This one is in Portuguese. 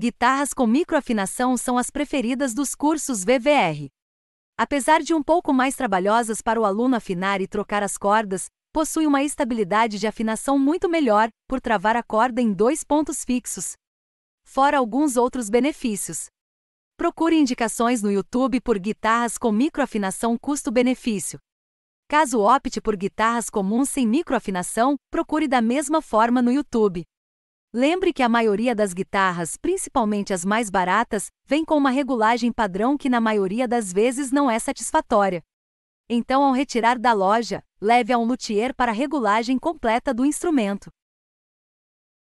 Guitarras com microafinação são as preferidas dos cursos VVR. Apesar de um pouco mais trabalhosas para o aluno afinar e trocar as cordas, possui uma estabilidade de afinação muito melhor, por travar a corda em dois pontos fixos. Fora alguns outros benefícios. Procure indicações no YouTube por guitarras com microafinação custo-benefício. Caso opte por guitarras comuns sem microafinação, procure da mesma forma no YouTube. Lembre que a maioria das guitarras, principalmente as mais baratas, vem com uma regulagem padrão que na maioria das vezes não é satisfatória. Então, ao retirar da loja, leve a um luthier para a regulagem completa do instrumento.